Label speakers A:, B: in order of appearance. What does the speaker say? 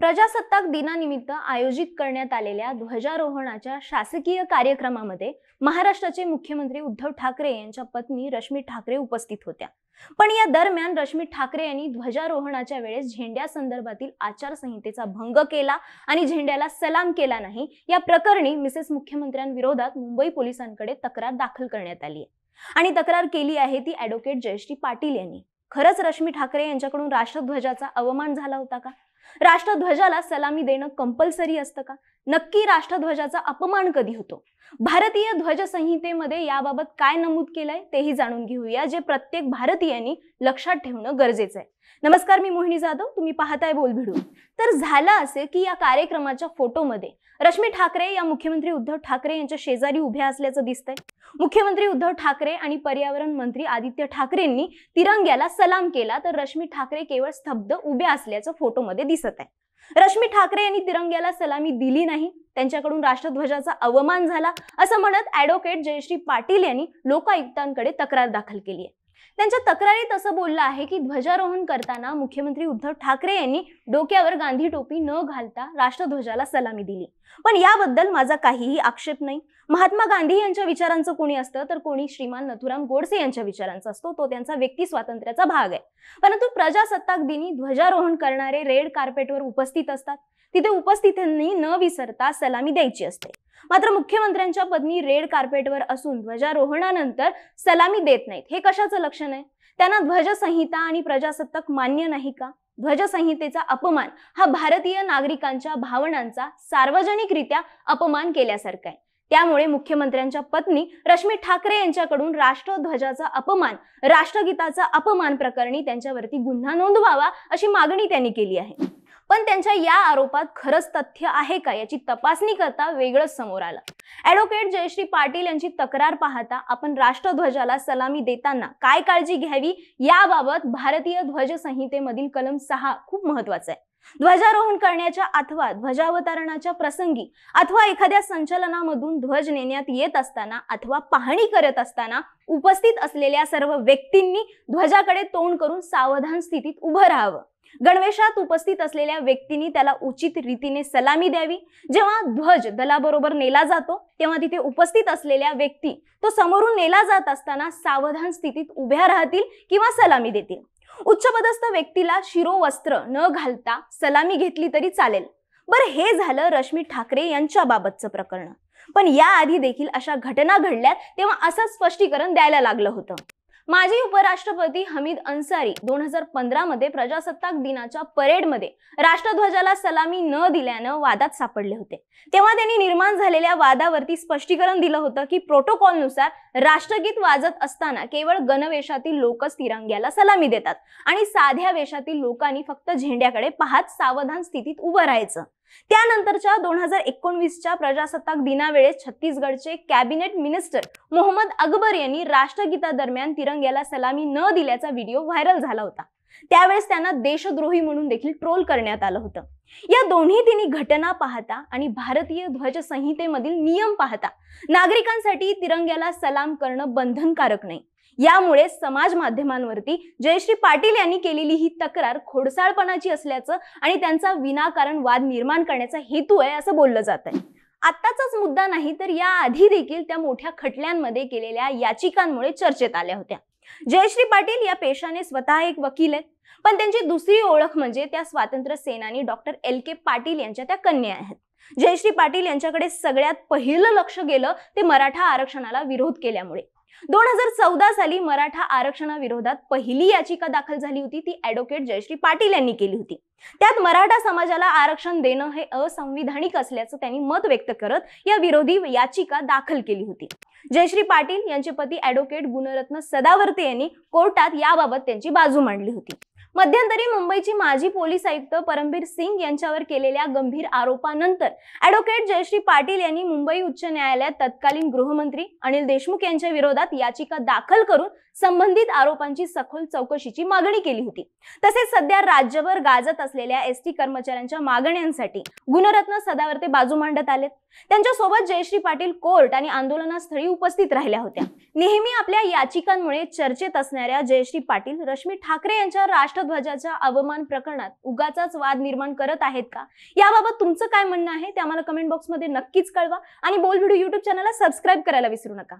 A: प्रजासत्ताक दिनानिमित्त आयोजित करण्यात आलेल्या ध्वजारोहणाच्या शासकीय कार्यक्रमामध्ये महाराष्ट्राचे मुख्यमंत्री उद्धव ठाकरे यांच्या पत्नी रश्मी ठाकरे उपस्थित होत्या पण या दरम्यान रश्मी ठाकरे यांनी ध्वजारोहणाच्या वेळेस झेंड्या संदर्भातील आचारसंहितेचा भंग केला आणि झेंड्याला सलाम केला नाही या प्रकरणी मिसेस मुख्यमंत्र्यांविरोधात मुंबई पोलिसांकडे तक्रार दाखल करण्यात आली आहे आणि तक्रार केली आहे ती अॅडव्होकेट जयश्री पाटील यांनी खरंच रश्मी ठाकरे यांच्याकडून राष्ट्रध्वजाचा अवमान झाला होता का राष्ट्रध्वजाला सलामी देणं कंपल्सरी असतं का नक्की राष्ट्रध्वजाचा अपमान कधी होतो भारतीय ध्वज संहितेमध्ये याबाबत काय नमूद केलंय तेही जाणून घेऊया जे प्रत्येक भारतीयांनी लक्षात ठेवणं गरजेचं आहे नमस्कार मी मोहिनी जाधव तुम्ही पाहताय बोल भिडू तर झालं असे की या कार्यक्रमाच्या फोटोमध्ये रश्मी ठाकरे या मुख्यमंत्री उद्धव ठाकरे यांच्या शेजारी उभ्या असल्याचं दिसतंय मुख्यमंत्री उद्धव ठाकरे आणि पर्यावरण मंत्री आदित्य ठाकरेंनी तिरंग्याला सलाम केला तर रश्मी ठाकरे केवळ स्तब्ध उभ्या असल्याचं फोटोमध्ये दिसत आहे रश्मी ठाकरे यांनी तिरंग्याला सलामी दिली नाही त्यांच्याकडून राष्ट्रध्वजाचा अवमान झाला असं म्हणत ऍडव्होकेट जयश्री पाटील यांनी लोकायुक्तांकडे तक्रार दाखल केली आहे त्यांच्या तक्रारीत असं बोललं आहे की ध्वजारोहण करताना मुख्यमंत्री उद्धव ठाकरे यांनी डोक्यावर गांधी टोपी न घालता राष्ट्रध्वजाला सलामी दिली पण याबद्दल माझा काहीही आक्षेप नाही महात्मा गांधी यांच्या विचारांचं कोणी असतं तर कोणी श्रीमान नथुराम गोडसे यांच्या विचारांचा असतो तो त्यांचा व्यक्ती स्वातंत्र्याचा भाग आहे परंतु प्रजासत्ताक दिनी ध्वजारोहण करणारे रेड कार्पेटवर उपस्थित असतात तिथे उपस्थितांनी न विसरता सलामी द्यायची असते मात्र मुख्यमंत्र्यांच्या पत्नी रेड कार्पेटवर असून ध्वजारोहणानंतर सलामी देत नाहीत हे कशाचं लक्षण आहे त्यांना ध्वजसंहिता आणि प्रजासत्ताक मान्य नाही का ध्वजसंहितेचा अपमान हा भारतीय नागरिकांच्या भावनांचा सार्वजनिकरित्या अपमान केल्यासारखा आहे त्यामुळे मुख्यमंत्र्यांच्या पत्नी रश्मी ठाकरे यांच्याकडून राष्ट्रध्वजाचा अपमान राष्ट्रगीताचा अपमान प्रकरणी त्यांच्यावरती गुन्हा नोंदवावा अशी मागणी त्यांनी केली आहे पण त्यांच्या या आरोपात खरंच तथ्य आहे का याची तपासणी करता वेगळंच समोर आलं ऍडव्होकेट जयश्री पाटील यांची तक्रार पाहता आपण राष्ट्रध्वजाला सलामी देताना काय काळजी घ्यावी याबाबत भारतीय ध्वज संहितेमधील कलम सहा खूप महत्वाचा आहे ध्वजारोहण करण्याच्या अथवा ध्वजावतरणाच्या प्रसंगी अथवा एखाद्या संचलनामधून ध्वज नेण्यात येत असताना अथवा पाहणी करत असताना उपस्थित असलेल्या सर्व व्यक्तींनी ध्वजाकडे तोंड करून सावधान स्थितीत उभं राहावं गणवेशात उपस्थित असलेल्या व्यक्तींनी त्याला उचित रीतीने सलामी द्यावी जेव्हा ध्वज दलाबरोबर नेला जातो तेव्हा तिथे उपस्थित असलेल्या व्यक्ती तो समोरून नेला जात असताना सावधान स्थितीत उभ्या राहतील किंवा सलामी देतील उच्चपदस्थ व्यक्तीला वस्त्र न घालता सलामी घेतली तरी चालेल बर हे झालं रश्मी ठाकरे यांच्या बाबतचं प्रकरण पण याआधी देखील अशा घटना घडल्यात तेव्हा असं स्पष्टीकरण द्यायला लागलं होतं माजी उपराष्ट्रपती हमीद अन्सारी दोन हजार पंधरामध्ये प्रजासत्ताक दिनाच्या परेडमध्ये राष्ट्रध्वजाला सलामी न दिल्यानं वादात सापडले होते तेव्हा त्यांनी निर्माण झालेल्या वादावरती स्पष्टीकरण दिलं होतं की प्रोटोकॉल नुसार राष्ट्रगीत वाजत असताना केवळ गणवेशातील लोकच तिरंग्याला सलामी देतात आणि साध्या वेशातील लोकांनी फक्त झेंड्याकडे पाहत सावधान स्थितीत उभं राहायचं त्यानंतरच्या दोन हजार एकोणवीसच्या प्रजासत्ताक दिनावेळेस छत्तीसगडचे कॅबिनेट मिनिस्टर मोहम्मद अकबर यांनी राष्ट्रगीतादरम्यान तिरंग्याला सलामी न दिल्याचा व्हिडिओ व्हायरल झाला होता त्यावेळेस त्यांना देशद्रोही म्हणून देखील ट्रोल करण्यात आलं होतं या दोन्ही तिन्ही घटना पाहता आणि भारतीय ध्वज संहितेमधील नियम पाहता नागरिकांसाठी तिरंग्याला सलाम करणं बंधनकारक नाही यामुळे समाज माध्यमांवरती जयश्री पाटील यांनी केलेली ही तक्रार खोडसाळपणाची असल्याचं आणि त्यांचा विनाकारण वाद निर्माण करण्याचा हेतू आहे असं बोललं जात आहे आत्ताचाच मुद्दा नाही तर या आधी देखील त्या मोठ्या खटल्यांमध्ये केलेल्या याचिकांमुळे चर्चेत आल्या होत्या जयश्री पाटील या पेशाने स्वतः एक वकील आहेत पण त्यांची दुसरी ओळख म्हणजे त्या स्वातंत्र्य सेनानी डॉक्टर एल के पाटील यांच्या त्या कन्या आहेत जयश्री पाटील यांच्याकडे सगळ्यात पहिलं लक्ष गेलं ते मराठा आरक्षणाला विरोध केल्यामुळे दोन हजार चौदा साली मराठा आरक्षणाविरोधात पहिली याचिका दाखल झाली होती ती ऍडव्होकेट जयश्री पाटील यांनी केली होती त्यात मराठा समाजाला आरक्षण देणं हे असंविधानिक असल्याचं त्यांनी मत व्यक्त करत या विरोधी याचिका दाखल केली होती जयश्री पाटील यांचे पती ऍडव्होकेट गुणरत्न सदावर्ते यांनी कोर्टात याबाबत त्यांची बाजू मांडली होती मध्यंतरी मुंबईची माजी पोलीस आयुक्त परमबीर सिंग यांच्यावर केलेल्या गंभीर आरोपानंतर ॲडव्होकेट जयश्री पाटील यांनी मुंबई उच्च न्यायालयात तत्कालीन गृहमंत्री अनिल देशमुख यांच्या विरोधात याचिका दाखल करून संबंधित आरोपांची सखोल चौकशीची मागणी केली होती तसेच सध्या राज्यभर गाजत असलेल्या एस कर्मचाऱ्यांच्या मागण्यांसाठी गुणरत्न सदावर्ते बाजू मांडत आलेत त्यांच्यासोबत जयश्री पाटील कोर्ट आणि आंदोलनास्थळी उपस्थित राहिल्या होत्या नेहमी आपल्या याचिकांमुळे चर्चेत असणाऱ्या जयश्री पाटील रश्मी ठाकरे यांच्या राष्ट्र राष्ट्रध्वजाच्या अवमान प्रकरणात उगाचाच वाद निर्माण करत आहेत का याबाबत तुमचं काय म्हणणं आहे ते आम्हाला कमेंट बॉक्समध्ये नक्कीच कळवा आणि बोल व्हिडिओ युट्यूब चॅनलला सबस्क्राईब करायला विसरू नका